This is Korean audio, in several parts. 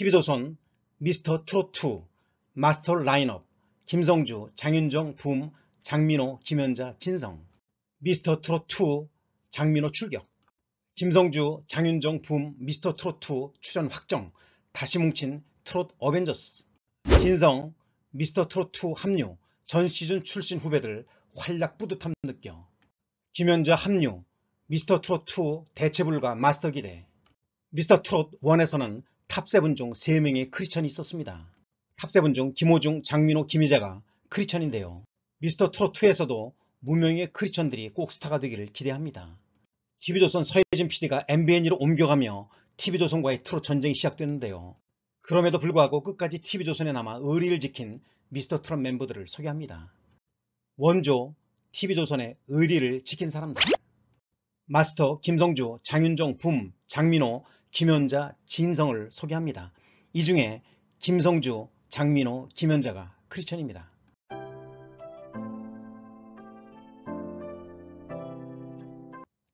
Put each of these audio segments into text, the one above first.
TV조선 미스터 트롯2 마스터 라인업 김성주, 장윤정, 붐, 장민호, 김현자, 진성 미스터 트롯2 장민호 출격 김성주, 장윤정, 붐, 미스터 트롯2 출연 확정 다시 뭉친 트롯 어벤져스 진성, 미스터 트롯2 합류 전 시즌 출신 후배들 활약 뿌듯함 느껴 김현자 합류 미스터 트롯2 대체 불가 마스터 기대 미스터 트롯 1에서는 탑세븐중 3명의 크리천이 스 있었습니다. 탑세븐중 김호중, 장민호, 김희재가 크리천인데요. 스 미스터 트롯2에서도 무명의 크리천들이 스꼭 스타가 되기를 기대합니다. TV조선 서예진 PD가 MBN으로 옮겨가며 TV조선과의 트롯 전쟁이 시작됐는데요 그럼에도 불구하고 끝까지 TV조선에 남아 의리를 지킨 미스터 트롯 멤버들을 소개합니다. 원조 TV조선의 의리를 지킨 사람들 마스터 김성주, 장윤정, 붐, 장민호, 김연자 진성을 소개합니다. 이 중에 김성주, 장민호, 김연자가 크리스천입니다.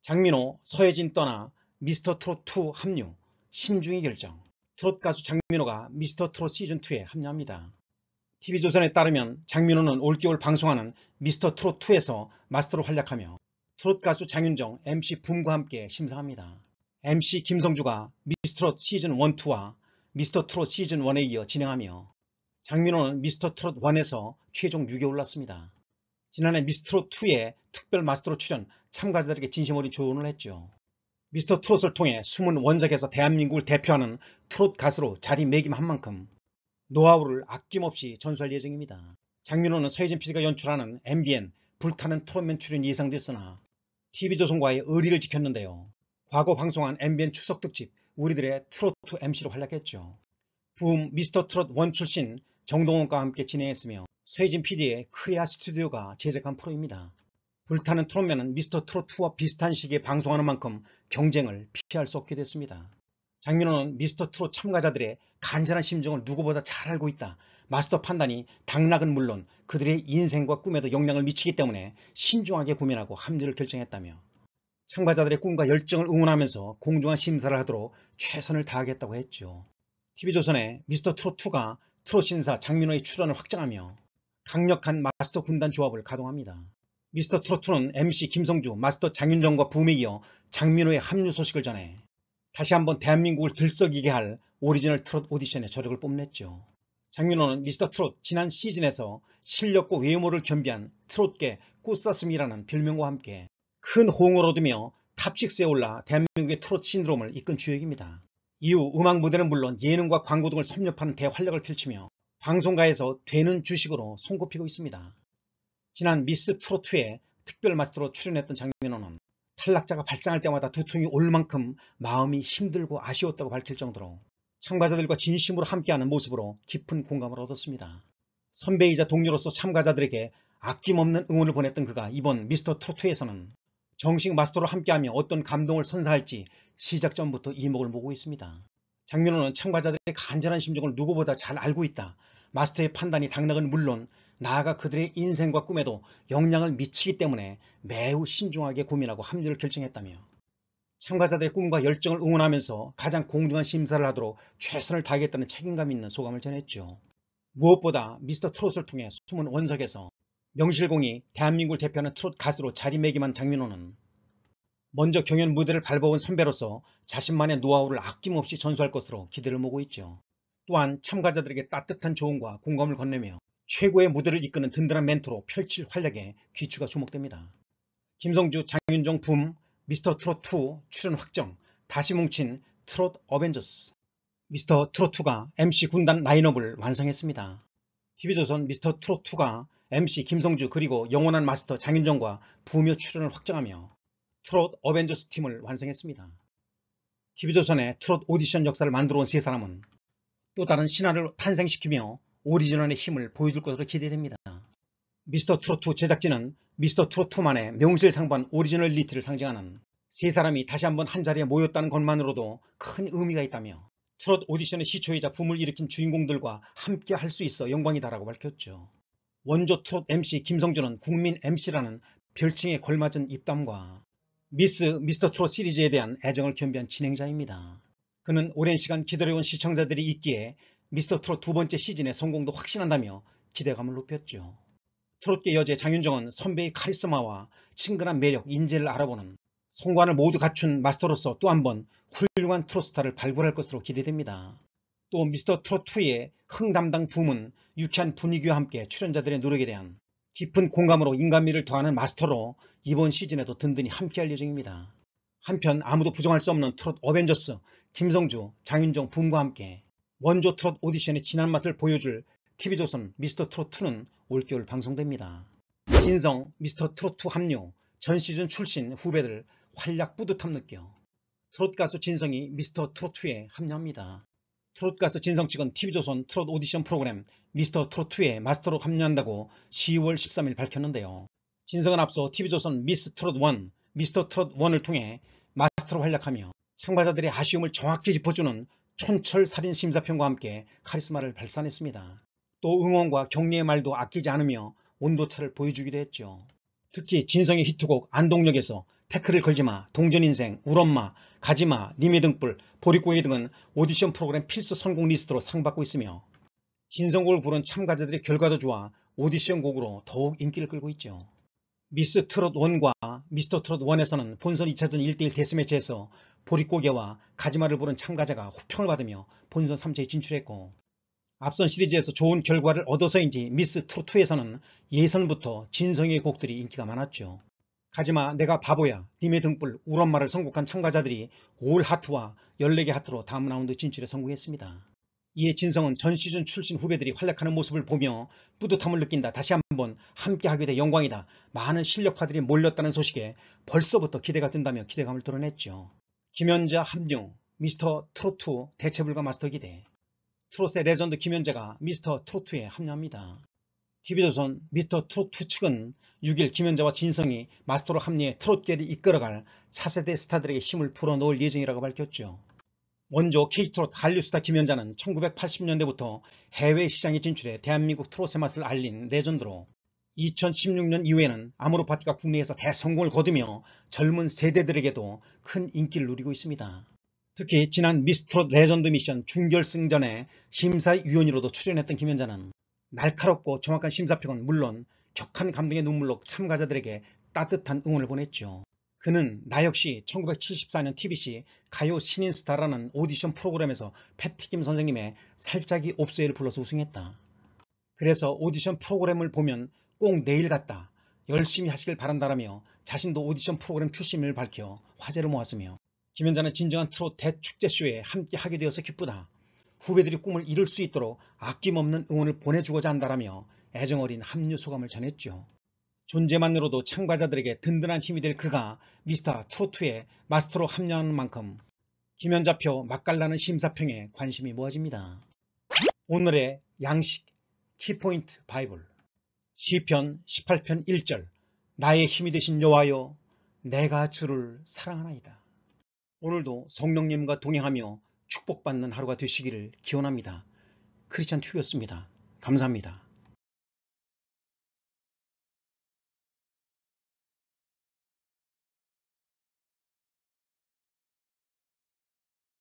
장민호, 서예진 떠나 미스터 트롯 2 합류, 심중이 결정. 트롯 가수 장민호가 미스터 트롯 시즌 2에 합류합니다. TV조선에 따르면 장민호는 올겨울 방송하는 미스터 트롯 2에서 마스터로 활약하며 트롯 가수 장윤정, MC 붐과 함께 심사합니다. MC 김성주가 미스트롯 시즌 1, 2와 미스터 트롯 시즌 1에 이어 진행하며 장민호는 미스터 트롯 1에서 최종 6에 위 올랐습니다. 지난해 미스트롯 2에 특별 마스터로 출연 참가자들에게 진심 어린 조언을 했죠. 미스터 트롯을 통해 숨은 원작에서 대한민국을 대표하는 트롯 가수로 자리매김한 만큼 노하우를 아낌없이 전수할 예정입니다. 장민호는 서예진 PD가 연출하는 MBN 불타는 트롯맨 출연이 예상됐으나 TV조선과의 의리를 지켰는데요. 과거 방송한 MBN 추석 특집 우리들의 트로트 MC로 활약했죠. 붐 미스터 트롯 원 출신 정동원과 함께 진행했으며 최진 PD의 크리아 스튜디오가 제작한 프로입니다. 불타는 트롯맨은 미스터 트롯2와 비슷한 시기에 방송하는 만큼 경쟁을 피할 수 없게 됐습니다. 장민호는 미스터 트롯 참가자들의 간절한 심정을 누구보다 잘 알고 있다. 마스터 판단이 당락은 물론 그들의 인생과 꿈에도 영향을 미치기 때문에 신중하게 고민하고 합리를 결정했다며 참가자들의 꿈과 열정을 응원하면서 공정한 심사를 하도록 최선을 다하겠다고 했죠. TV조선의 미스터 트롯2가 트롯 신사 장민호의 출연을 확정하며 강력한 마스터 군단 조합을 가동합니다. 미스터 트롯2는 MC 김성주, 마스터 장윤정과 붐에 이어 장민호의 합류 소식을 전해 다시 한번 대한민국을 들썩이게 할 오리지널 트롯 오디션의 저력을 뽐냈죠. 장민호는 미스터 트롯 지난 시즌에서 실력과 외모를 겸비한 트롯계 꽃사슴이라는 별명과 함께 큰 호응을 얻으며 탑식스에 올라 대한민국의 트롯 로 신드롬을 이끈 주역입니다. 이후 음악 무대는 물론 예능과 광고 등을 섭렵하는 대활력을 펼치며 방송가에서 되는 주식으로 손꼽히고 있습니다. 지난 미스 트로트에 특별 마스터로 출연했던 장민호는 탈락자가 발상할 때마다 두통이 올 만큼 마음이 힘들고 아쉬웠다고 밝힐 정도로 참가자들과 진심으로 함께하는 모습으로 깊은 공감을 얻었습니다. 선배이자 동료로서 참가자들에게 아낌없는 응원을 보냈던 그가 이번 미스터 트로트에서는 정식 마스터로 함께하며 어떤 감동을 선사할지 시작 전부터 이목을 모고 있습니다. 장민호는 참가자들의 간절한 심정을 누구보다 잘 알고 있다. 마스터의 판단이 당락은 물론 나아가 그들의 인생과 꿈에도 영향을 미치기 때문에 매우 신중하게 고민하고 합류를 결정했다며 참가자들의 꿈과 열정을 응원하면서 가장 공정한 심사를 하도록 최선을 다하겠다는 책임감 있는 소감을 전했죠. 무엇보다 미스터 트롯을 통해 숨은 원석에서 명실공히 대한민국을 대표하는 트롯 가수로 자리매김한 장민호는 먼저 경연 무대를 밟아온 선배로서 자신만의 노하우를 아낌없이 전수할 것으로 기대를 모고 있죠. 또한 참가자들에게 따뜻한 조언과 공감을 건네며 최고의 무대를 이끄는 든든한 멘토로 펼칠 활약에 귀추가 주목됩니다. 김성주, 장윤정 붐, 미스터 트롯2 출연 확정, 다시 뭉친 트롯 어벤져스 미스터 트롯2가 MC 군단 라인업을 완성했습니다. TV조선 미스터 트롯2가 MC 김성주 그리고 영원한 마스터 장윤정과 부묘 출연을 확정하며 트롯 어벤져스 팀을 완성했습니다. TV조선의 트롯 오디션 역사를 만들어 온 세 사람은 또 다른 신화를 탄생시키며 오리지널의 힘을 보여줄 것으로 기대됩니다. 미스터 트롯2 제작진은 미스터 트롯2만의 명실상부한 오리지널 리트를 상징하는 세 사람이 다시 한번 한자리에 모였다는 것만으로도 큰 의미가 있다며 트롯 오디션의 시초이자 붐을 일으킨 주인공들과 함께 할 수 있어 영광이다라고 밝혔죠. 원조 트롯 MC 김성준은 국민 MC라는 별칭에 걸맞은 입담과 미스 미스터 트롯 시리즈에 대한 애정을 겸비한 진행자입니다. 그는 오랜 시간 기다려온 시청자들이 있기에 미스터 트롯 두 번째 시즌의 성공도 확신한다며 기대감을 높였죠. 트롯계 여제 장윤정은 선배의 카리스마와 친근한 매력, 인재를 알아보는 송관을 모두 갖춘 마스터로서 또 한 번 훌륭한 트롯스타를 발굴할 것으로 기대됩니다. 또 미스터 트롯2의 흥담당 부문, 유쾌한 분위기와 함께 출연자들의 노력에 대한 깊은 공감으로 인간미를 더하는 마스터로 이번 시즌에도 든든히 함께할 예정입니다. 한편 아무도 부정할 수 없는 트롯 어벤져스 김성주, 장윤정 붐과 함께 원조 트롯 오디션의 진한 맛을 보여줄 TV조선 미스터 트롯2는 올겨울 방송됩니다. 진성 미스터 트롯2 합류, 전 시즌 출신 후배들 활약 뿌듯함 느껴 트롯 가수 진성이 미스터 트롯2에 합류합니다. 트롯 가수 진성 측은 TV조선 트롯 오디션 프로그램 미스터 트롯2에 마스터로 합류한다고 10월 13일 밝혔는데요. 진성은 앞서 TV조선 미스 트롯1, 미스터 트롯1을 통해 마스터로 활약하며 참가자들의 아쉬움을 정확히 짚어주는 촌철살인심사평과 함께 카리스마를 발산했습니다. 또 응원과 격려의 말도 아끼지 않으며 온도차를 보여주기도 했죠. 특히 진성의 히트곡 안동역에서 태클을 걸지마, 동전인생, 울엄마, 가지마, 니미 등불, 보릿고개 등은 오디션 프로그램 필수 선곡 리스트로 상받고 있으며 진성곡을 부른 참가자들의 결과도 좋아 오디션 곡으로 더욱 인기를 끌고 있죠. 미스 트롯 1과 미스터 트롯 1에서는 본선 2차전 1대1 데스매치에서 보릿고개와 가지마를 부른 참가자가 호평을 받으며 본선 3차에 진출했고 앞선 시리즈에서 좋은 결과를 얻어서인지 미스 트롯 2에서는 예선부터 진성의 곡들이 인기가 많았죠. 가지마 내가 바보야 님의 등불 우엄마를 선곡한 참가자들이 올 하트와 14개 하트로 다음 라운드 진출에 성공했습니다. 이에 진성은 전 시즌 출신 후배들이 활약하는 모습을 보며 뿌듯함을 느낀다. 다시 한번 함께하게 돼 영광이다. 많은 실력파들이 몰렸다는 소식에 벌써부터 기대가 된다며 기대감을 드러냈죠. 김연자 합류, 미스터 트로트 대체불가 마스터 기대 트롯의 레전드 김연자가 미스터 트로트에 합류합니다. TV조선 미터 트롯 2 측은 6일 김연자와 진성이 마스터로 합리해 트롯계를 이끌어갈 차세대 스타들에게 힘을 불어넣을 예정이라고 밝혔죠. 먼저 K트롯 한류스타 김연자는 1980년대부터 해외 시장에 진출해 대한민국 트롯의 맛을 알린 레전드로 2016년 이후에는 아모르 파티가 국내에서 대성공을 거두며 젊은 세대들에게도 큰 인기를 누리고 있습니다. 특히 지난 미스트롯 레전드 미션 중결승전에 심사위원으로도 출연했던 김연자는 날카롭고 정확한 심사평은 물론 격한 감동의 눈물로 참가자들에게 따뜻한 응원을 보냈죠. 그는 나 역시 1974년 TBC 가요 신인스타라는 오디션 프로그램에서 패티김 선생님의 살짝이 옵소에를 불러서 우승했다. 그래서 오디션 프로그램을 보면 꼭 내일 같다. 열심히 하시길 바란다라며 자신도 오디션 프로그램 출신을 밝혀 화제를 모았으며 김연자는 진정한 트롯 대축제쇼에 함께 하게 되어서 기쁘다. 후배들이 꿈을 이룰 수 있도록 아낌없는 응원을 보내주고자 한다라며 애정어린 합류 소감을 전했죠. 존재만으로도 참가자들에게 든든한 힘이 될 그가 미스터 트로트의 마스터로 합류하는 만큼 김연자표 맛깔나는 심사평에 관심이 모아집니다. 오늘의 양식 키포인트 바이블 시편 18편 1절 나의 힘이 되신 여호와여 내가 주를 사랑하나이다. 오늘도 성령님과 동행하며 축복받는 하루가 되시기를 기원합니다. 크리스찬 튜브였습니다. 감사합니다.